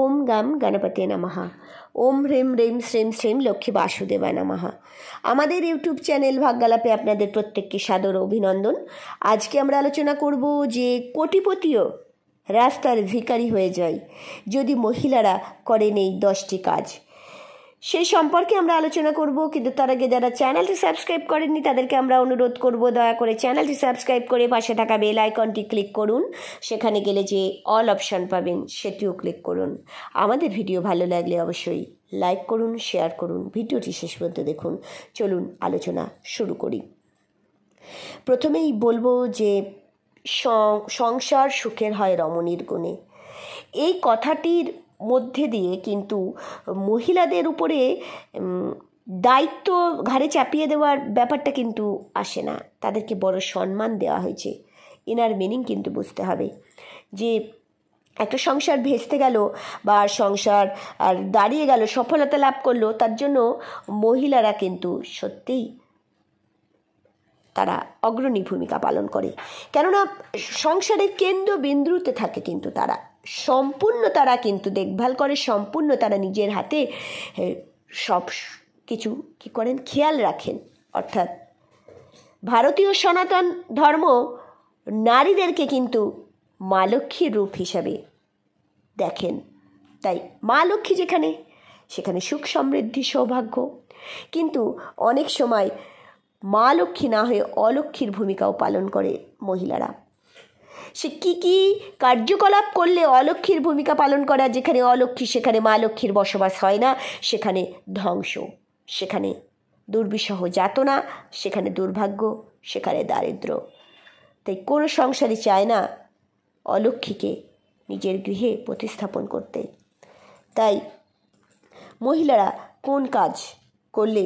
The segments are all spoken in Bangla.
ওম গাম গণপতি নামাহা ওম হ্রেম রেম শ্রেম শ্রেম লক্ষ্মী বাসুদেবা নমহা আমাদের ইউটিউব চ্যানেল ভাগ্যালাপে আপনাদের প্রত্যেককে সাদর অভিনন্দন আজকে আমরা আলোচনা করব যে কোটিপতিও রাস্তার ভিকারি হয়ে যায় যদি মহিলারা করেন এই দশটি কাজ সেই সম্পর্কে আমরা আলোচনা করব কিন্তু তার আগে যারা চ্যানেলটি সাবস্ক্রাইব করেননি তাদেরকে আমরা অনুরোধ করব দয়া করে চ্যানেলটি সাবস্ক্রাইব করে পাশে থাকা বেল আইকনটি ক্লিক করুন সেখানে গেলে যে অল অপশান পাবেন সেটিও ক্লিক করুন আমাদের ভিডিও ভালো লাগলে অবশ্যই লাইক করুন শেয়ার করুন ভিডিওটি শেষ পর্যন্ত দেখুন চলুন আলোচনা শুরু করি প্রথমেই বলবো যে সংসার সুখের হয় রমণীর গুণে এই কথাটির মধ্যে দিয়ে কিন্তু মহিলাদের উপরে দায়িত্ব ঘাড়ে চাপিয়ে দেওয়ার ব্যাপারটা কিন্তু আসে না তাদেরকে বড় সম্মান দেওয়া হয়েছে এনার মিনিং কিন্তু বুঝতে হবে যে একটা সংসার ভেস্তে গেল বা সংসার আর দাঁড়িয়ে গেল সফলতা লাভ করলো তার জন্য মহিলারা কিন্তু সত্যিই তারা অগ্রণী ভূমিকা পালন করে কেননা সংসারের কেন্দ্রবিন্দুতে থাকে কিন্তু তারা সম্পূর্ণ তারা কিন্তু দেখভাল করে সম্পূর্ণ তারা নিজের হাতে সব কিছু কী করেন খেয়াল রাখেন অর্থাৎ ভারতীয় সনাতন ধর্ম নারীদেরকে কিন্তু মা লক্ষ্মীর রূপ হিসাবে দেখেন তাই মা লক্ষ্মী যেখানে সেখানে সুখ সমৃদ্ধি সৌভাগ্য কিন্তু অনেক সময় মা লক্ষ্মী না হয়ে অলক্ষ্মীর ভূমিকাও পালন করে মহিলারা সে কি কি কার্যকলাপ করলে অলক্ষীর ভূমিকা পালন করা যেখানে অলক্ষী সেখানে মা লক্ষ্মীর বসবাস হয় না সেখানে ধ্বংস সেখানে দুর্বিষহ যাতনা সেখানে দুর্ভাগ্য সেখানে দারিদ্র তাই কোনো সংসারে চায় না অলক্ষীকে নিজের গৃহে প্রতিস্থাপন করতে তাই মহিলারা কোন কাজ করলে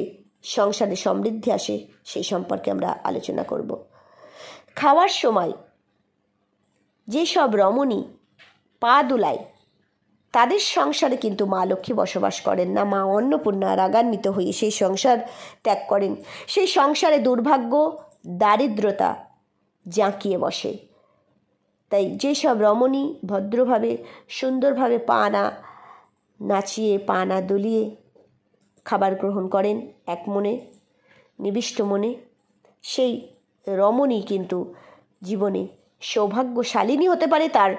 সংসারে সমৃদ্ধি আসে সেই সম্পর্কে আমরা আলোচনা করব খাওয়ার সময় যেসব রমণী পা দুলায় তাদের সংসারে কিন্তু মা লক্ষ্মী বসবাস করেন না মা অন্নপূর্ণা রাগান্বিত হয়ে সেই সংসার ত্যাগ করেন সেই সংসারে দুর্ভাগ্য দারিদ্রতা জাঁকিয়ে বসে তাই যেসব রমণী ভদ্রভাবে সুন্দরভাবে পা না নাচিয়ে পা না দলিয়ে খাবার গ্রহণ করেন এক মনে নিবিষ্ট মনে সেই রমণী কিন্তু জীবনে সৌভাগ্যশালিনী হতে পারে তার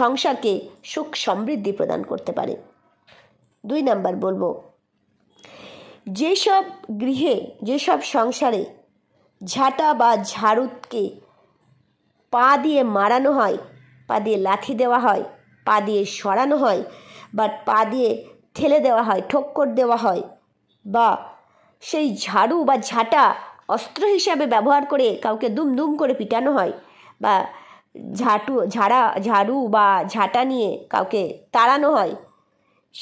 সংসারকে সুখ সমৃদ্ধি প্রদান করতে পারে দুই নাম্বার বলবো যেসব গৃহে যেসব সংসারে ঝাঁটা বা ঝাড়ুতকে পা দিয়ে মারানো হয় পা দিয়ে লাথি দেওয়া হয় পা দিয়ে সরানো হয় বা পা দিয়ে ঠেলে দেওয়া হয় ঠোক্কর দেওয়া হয় বা সেই ঝাড়ু বা ঝাঁটা অস্ত্র হিসাবে ব্যবহার করে কাউকে দুম দুম করে পিটানো হয় বা ঝাঁটু ঝাড়া ঝাড়ু বা ঝাঁটা নিয়ে কাউকে তাড়ানো হয়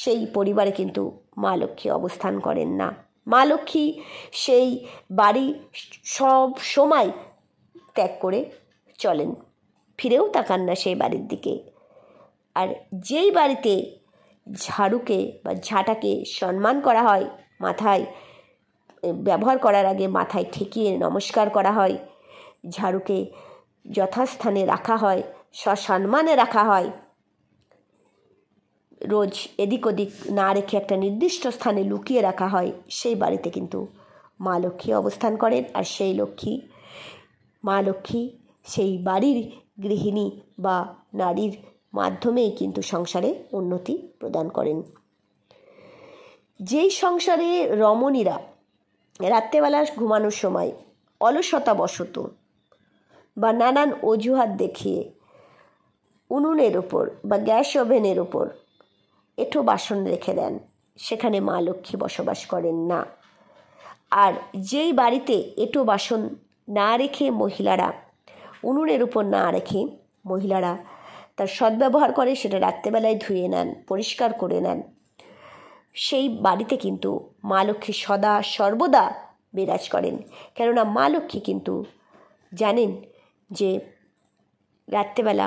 সেই পরিবারে কিন্তু মা লক্ষ্মী অবস্থান করেন না মা লক্ষ্মী সেই বাড়ি সব সময় ত্যাগ করে চলেন ফিরেও তাকান না সেই বাড়ির দিকে আর যেই বাড়িতে ঝাড়ুকে বা ঝাঁটাকে সম্মান করা হয় মাথায় ব্যবহার করার আগে মাথায় ঠেকিয়ে নমস্কার করা হয় ঝাড়ুকে যথাস্থানে রাখা হয় সসম্মানে রাখা হয় রোজ এদিক ওদিক না রেখে একটা নির্দিষ্ট স্থানে লুকিয়ে রাখা হয় সেই বাড়িতে কিন্তু মা লক্ষ্মী অবস্থান করেন আর সেই লক্ষ্মী মা লক্ষ্মী সেই বাড়ির গৃহিণী বা নারীর মাধ্যমেই কিন্তু সংসারে উন্নতি প্রদান করেন যেই সংসারে রমণীরা রাত্রেবেলা ঘুমানোর সময় অলসতা বা নানান অজুহাত দেখিয়ে উনুনের ওপর বা গ্যাস ওভেনের ওপর এঠো বাসন রেখে দেন সেখানে মা লক্ষ্মী বসবাস করেন না আর যেই বাড়িতে এটো বাসন না রেখে মহিলারা উনুনের উপর না রেখে মহিলারা তার সদ্ব্যবহার করে সেটা রাত্রেবেলায় ধুয়ে নেন পরিষ্কার করে নেন সেই বাড়িতে কিন্তু মা লক্ষ্মী সদা সর্বদা বিরাজ করেন কেননা মা লক্ষ্মী কিন্তু জানেন যে রাত্রেবেলা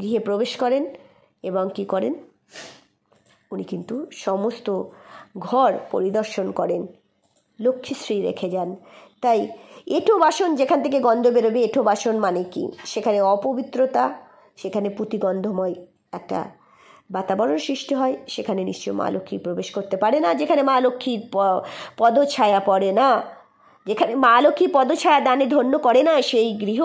গৃহে প্রবেশ করেন এবং কি করেন উনি কিন্তু সমস্ত ঘর পরিদর্শন করেন লক্ষ্মীশ্রী রেখে যান তাই এঁটো বাসন যেখান থেকে গন্ধ বেরোবে এঁটো বাসন মানে কি সেখানে অপবিত্রতা সেখানে পুঁতিগন্ধময় একটা বাতাবরণ সৃষ্টি হয় সেখানে নিশ্চয় মা লক্ষ্মী প্রবেশ করতে পারে না যেখানে মা লক্ষ্মীর পদছায়া পড়ে না যেখানে মা লক্ষ্মী পদছায়া দানে ধন্য করে না সেই গৃহ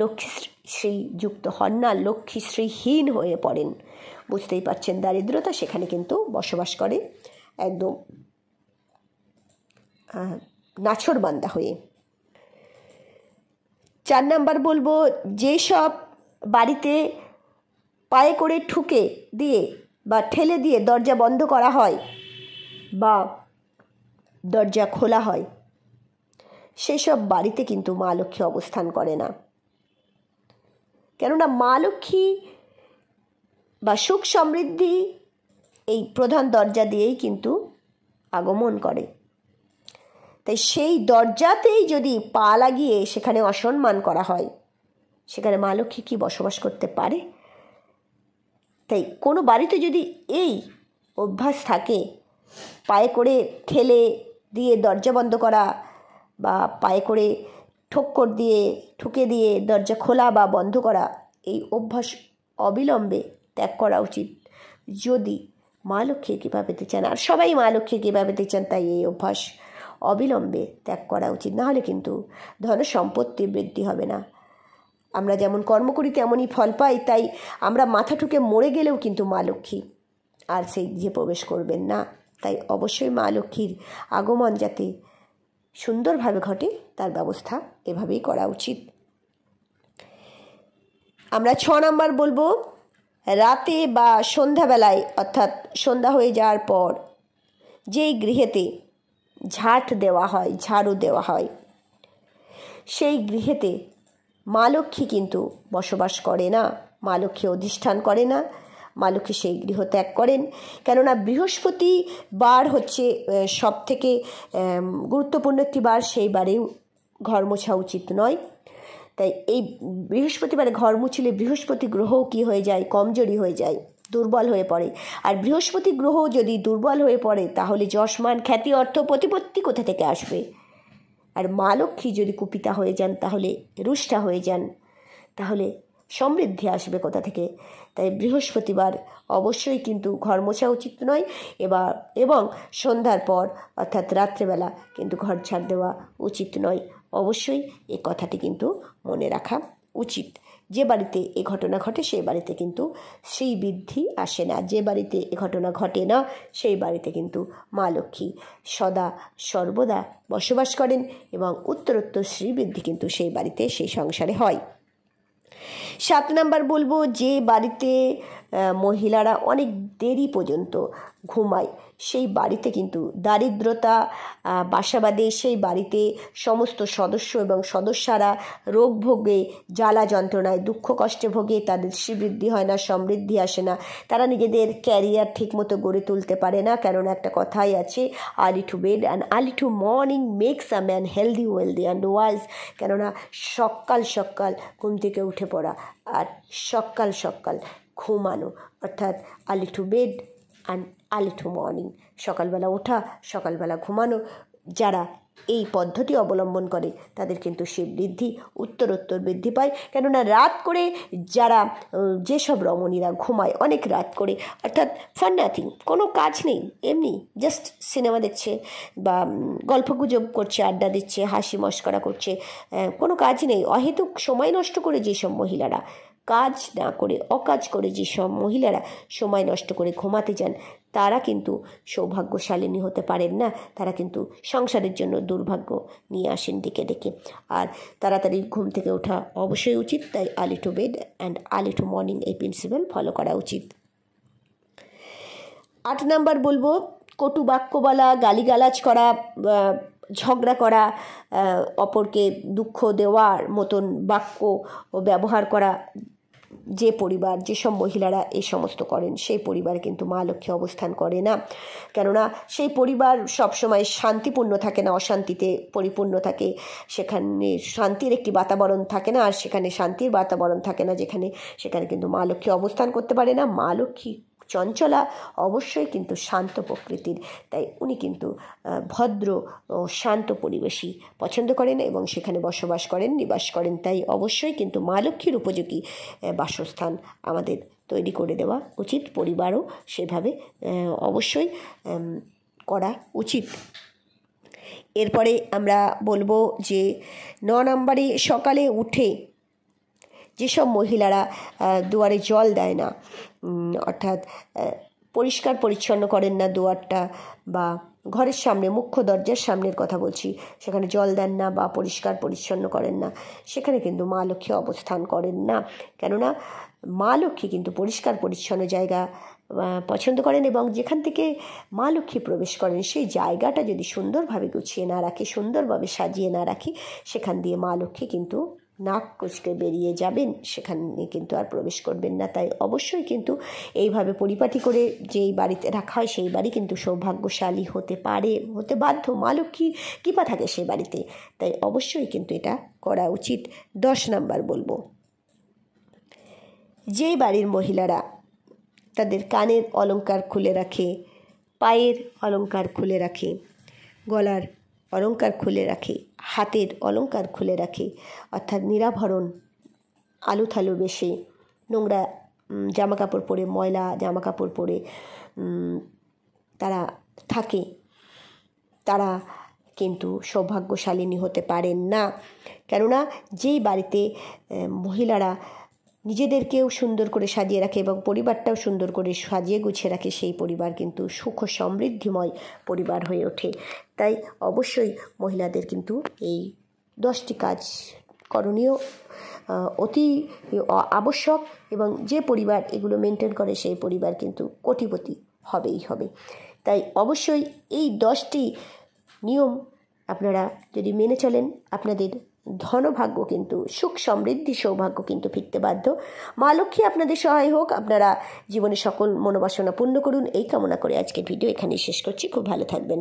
লক্ষ্মীশ্রী যুক্ত হন না লক্ষ্মীশ্রীহীন হয়ে পড়েন বুঝতেই পারছেন দারিদ্রতা সেখানে কিন্তু বসবাস করে একদম বান্দা হয়ে চার নাম্বার বলবো যেসব বাড়িতে পায়ে করে ঠুকে দিয়ে বা ঠেলে দিয়ে দরজা বন্ধ করা হয় বা দরজা খোলা হয় সেসব বাড়িতে কিন্তু মা লক্ষ্মী অবস্থান করে না কেননা মা লক্ষ্মী বা সুখ সমৃদ্ধি এই প্রধান দরজা দিয়েই কিন্তু আগমন করে তাই সেই দরজাতেই যদি পা লাগিয়ে সেখানে অসম্মান করা হয় সেখানে মা লক্ষ্মী কি বসবাস করতে পারে তাই কোনো বাড়িতে যদি এই অভ্যাস থাকে পায়ে করে ঠেলে দিয়ে দরজা বন্ধ করা বা পায়ে করে ঠোক্কর দিয়ে ঠুকে দিয়ে দরজা খোলা বা বন্ধ করা এই অভ্যাস অবিলম্বে ত্যাগ করা উচিত যদি মা লক্ষ্মীর কৃপা পেতে চান আর সবাই মা লক্ষ্মীর কৃপা পেতে চান তাই এই অভ্যাস অবিলম্বে ত্যাগ করা উচিত নাহলে কিন্তু ধন সম্পত্তি বৃদ্ধি হবে না আমরা যেমন কর্ম করি তেমনই ফল পাই তাই আমরা মাথা ঠুকে মরে গেলেও কিন্তু মা লক্ষ্মী আর সেই যে প্রবেশ করবেন না তাই অবশ্যই মা লক্ষ্মীর আগমন যাতে সুন্দরভাবে ঘটে তার ব্যবস্থা এভাবেই করা উচিত আমরা ছ নম্বর বলবো রাতে বা সন্ধ্যাবেলায় অর্থাৎ সন্ধ্যা হয়ে যাওয়ার পর যেই গৃহেতে ঝাঁট দেওয়া হয় ঝাড়ু দেওয়া হয় সেই গৃহেতে মা লক্ষ্মী কিন্তু বসবাস করে না মা লক্ষ্মী অধিষ্ঠান করে না মালকী সেই গৃহ ত্যাগ করেন কেননা বৃহস্পতি বার হচ্ছে সব থেকে গুরুত্বপূর্ণ একটি বার সেই বারেও ঘর মোছা উচিত নয় তাই এই বৃহস্পতিবারে ঘর মুছিলে বৃহস্পতি গ্রহও কী হয়ে যায় কমজোরি হয়ে যায় দুর্বল হয়ে পড়ে আর বৃহস্পতি গ্রহ যদি দুর্বল হয়ে পড়ে তাহলে যশমান খ্যাতি অর্থ প্রতিপত্তি কোথা থেকে আসবে আর মা লক্ষ্মী যদি কুপিতা হয়ে যান তাহলে রুষ্টা হয়ে যান তাহলে সমৃদ্ধি আসবে কোথা থেকে তাই বৃহস্পতিবার অবশ্যই কিন্তু ঘর মোছা উচিত নয় এবার এবং সন্ধ্যার পর অর্থাৎ রাত্রেবেলা কিন্তু ঘর ছাড় দেওয়া উচিত নয় অবশ্যই এ কথাটি কিন্তু মনে রাখা উচিত যে বাড়িতে এ ঘটনা ঘটে সেই বাড়িতে কিন্তু সেই বৃদ্ধি আসে না যে বাড়িতে এ ঘটনা ঘটে না সেই বাড়িতে কিন্তু মা লক্ষ্মী সদা সর্বদা বসবাস করেন এবং উত্তরোত্তর শ্রীবৃদ্ধি কিন্তু সেই বাড়িতে সেই সংসারে হয় সাত নাম্বার বলবো যে বাড়িতে মহিলারা অনেক দেরি পর্যন্ত ঘুমায় সেই বাড়িতে কিন্তু দারিদ্রতা বাসা বাঁধে সেই বাড়িতে সমস্ত সদস্য এবং সদস্যরা রোগ ভোগে জ্বালা যন্ত্রণায় দুঃখ কষ্টে ভোগে তাদের শ্রীবৃদ্ধি হয় না সমৃদ্ধি আসে না তারা নিজেদের ক্যারিয়ার ঠিকমতো গড়ে তুলতে পারে না কেননা একটা কথাই আছে early to bed and early to morning makes a man healthy wealthy and wise কেননা সকাল সকাল ঘুম থেকে উঠে পড়া আর সকাল সকাল ঘুমানো অর্থাৎ early to bed and early to morning সকালবেলা ওঠা সকালবেলা ঘুমানো যারা এই পদ্ধতি অবলম্বন করে তাদের কিন্তু সে বৃদ্ধি উত্তরোত্তর বৃদ্ধি পায় কেননা রাত করে যারা যেসব রমণীরা ঘুমায় অনেক রাত করে অর্থাৎ ফার নাথিং কোনো কাজ নেই এমনি জাস্ট সিনেমা দেখছে বা গল্পগুজব করছে আড্ডা দিচ্ছে হাসি মস্করা করছে কোনো কাজ নেই অহেতুক সময় নষ্ট করে যেসব মহিলারা কাজ না করে অকাজ করে যেসব মহিলারা সময় নষ্ট করে ঘুমাতে যান তারা কিন্তু সৌভাগ্যশালিনী হতে পারেন না তারা কিন্তু সংসারের জন্য দুর্ভাগ্য নিয়ে আসেন দিকে ডেকে আর তাড়াতাড়ি ঘুম থেকে ওঠা অবশ্যই উচিত তাই early to bed and early to morning এই প্রিন্সিপাল ফলো করা উচিত আট নাম্বার বলবো কটু বাক্য বলা গালিগালাজ করা ঝগড়া করা অপরকে দুঃখ দেওয়ার মতন বাক্য ব্যবহার করা যে পরিবার যেসব মহিলারা এই সমস্ত করেন সেই পরিবার কিন্তু মা লক্ষ্মী অবস্থান করে না কেননা সেই পরিবার সবসময় শান্তিপূর্ণ থাকে না অশান্তিতে পরিপূর্ণ থাকে সেখানে শান্তির একটি বাতাবরণ থাকে না আর সেখানে শান্তির বাতাবরণ থাকে না যেখানে সেখানে কিন্তু মা লক্ষ্মী অবস্থান করতে পারে না মা লক্ষ্মী চঞ্চলা অবশ্যই কিন্তু শান্ত প্রকৃতির তাই উনি কিন্তু ভদ্র ও শান্ত পরিবেশই পছন্দ করেন এবং সেখানে বসবাস করেন নিবাস করেন তাই অবশ্যই কিন্তু মা লক্ষ্মীর উপযোগী বাসস্থান আমাদের তৈরি করে দেওয়া উচিত পরিবারও সেভাবে অবশ্যই করা উচিত এরপরে আমরা বলবো যে ন নম্বরে সকালে উঠে যেসব মহিলারা দুয়ারে জল দেয় না অর্থাৎ পরিষ্কার পরিচ্ছন্ন করেন না দুয়ারটা বা ঘরের সামনে মুখ্য দরজার সামনের কথা বলছি সেখানে জল দেন না বা পরিষ্কার পরিচ্ছন্ন করেন না সেখানে কিন্তু মা লক্ষ্মী অবস্থান করেন না কেননা মা লক্ষ্মী কিন্তু পরিষ্কার পরিচ্ছন্ন জায়গা পছন্দ করেন এবং যেখান থেকে মা লক্ষ্মী প্রবেশ করেন সেই জায়গাটা যদি সুন্দরভাবে গুছিয়ে না রাখি সুন্দরভাবে সাজিয়ে না রাখি সেখান দিয়ে মা লক্ষ্মী কিন্তু নাক কুচকে বেরিয়ে যাবেন সেখানে কিন্তু আর প্রবেশ করবেন না তাই অবশ্যই কিন্তু এইভাবে পরিপাটি করে যেই বাড়িতে রাখা হয় সেই বাড়ি কিন্তু সৌভাগ্যশালী হতে পারে হতে বাধ্য মালক লক্ষ্মী কৃপা থাকে সেই বাড়িতে তাই অবশ্যই কিন্তু এটা করা উচিত দশ নাম্বার বলবো যেই বাড়ির মহিলারা তাদের কানের অলঙ্কার খুলে রাখে পায়ের অলঙ্কার খুলে রাখে গলার অলঙ্কার খুলে রাখে হাতের অলঙ্কার খুলে রাখে অর্থাৎ নিরাভরণ আলুথালু বেশে নোংরা জামা কাপড় পরে ময়লা জামা কাপড় পরে তারা থাকে তারা কিন্তু সৌভাগ্যশালিনী হতে পারেন না কেননা যেই বাড়িতে মহিলারা নিজেদেরকেও সুন্দর করে সাজিয়ে রাখে এবং পরিবারটাও সুন্দর করে সাজিয়ে গুছিয়ে রাখে সেই পরিবার কিন্তু সুখ সমৃদ্ধিময় পরিবার হয়ে ওঠে তাই অবশ্যই মহিলাদের কিন্তু এই দশটি কাজ করণীয় অতি আবশ্যক এবং যে পরিবার এগুলো মেনটেন করে সেই পরিবার কিন্তু কোটিপতি হবেই হবে তাই অবশ্যই এই দশটি নিয়ম আপনারা যদি মেনে চলেন আপনাদের ধনভাগ্য কিন্তু সুখ সমৃদ্ধি সৌভাগ্য কিন্তু ফিরতে বাধ্য মা লক্ষ্মী আপনাদের সহায় হোক আপনারা জীবনে সকল মনোবাসনা পূর্ণ করুন এই কামনা করে আজকের ভিডিও এখানেই শেষ করছি খুব ভালো থাকবেন